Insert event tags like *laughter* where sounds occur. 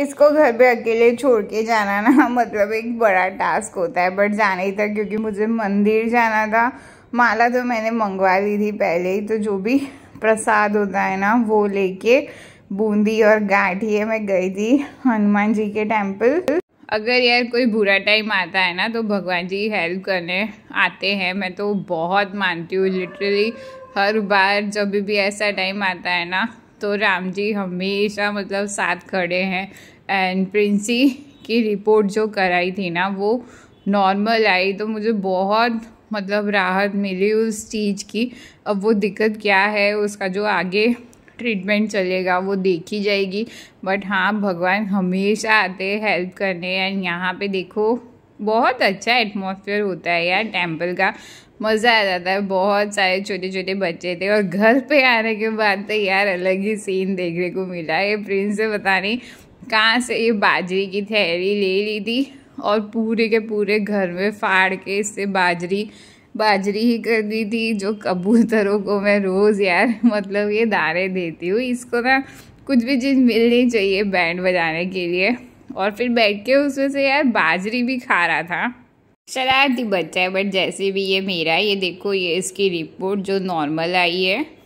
इसको घर पे अकेले छोड़ के जाना ना *laughs* मतलब एक बड़ा टास्क होता है बट जाना ही था क्योंकि मुझे मंदिर जाना था माला तो मैंने मंगवा ली थी पहले ही तो जो भी प्रसाद होता है ना वो लेके बूंदी और गाठिए मैं गई थी हनुमान जी के टेम्पल अगर यार कोई बुरा टाइम आता है ना तो भगवान जी हेल्प करने आते हैं मैं तो बहुत मानती हूँ लिटरली हर बार जब भी ऐसा टाइम आता है ना तो राम जी हमेशा मतलब साथ खड़े हैं एंड प्रिंसी की रिपोर्ट जो कराई थी ना वो नॉर्मल आई तो मुझे बहुत मतलब राहत मिली उस चीज़ की अब वो दिक्कत क्या है उसका जो आगे ट्रीटमेंट चलेगा वो देखी जाएगी बट हाँ भगवान हमेशा आते हेल्प करने एंड यहाँ पे देखो बहुत अच्छा एटमोसफियर होता है यार टेम्पल का मज़ा आ जाता है बहुत सारे छोटे छोटे बच्चे थे और घर पे आने के बाद तो यार अलग ही सीन देखने को मिला ये प्रिंस से पता नहीं कहाँ से ये बाजरी की थैली ले ली थी और पूरे के पूरे घर में फाड़ के इससे बाजरी बाजरी ही कर दी थी जो कबूतरों को मैं रोज़ यार *laughs* मतलब ये दाने देती हूँ इसको ना कुछ भी चीज़ मिलनी चाहिए बैंड बजाने के लिए और फिर बैठ के उसमें से यार बाजरी भी खा रहा था शरारती बच्चा है बट जैसे भी ये मेरा ये देखो ये इसकी रिपोर्ट जो नॉर्मल आई है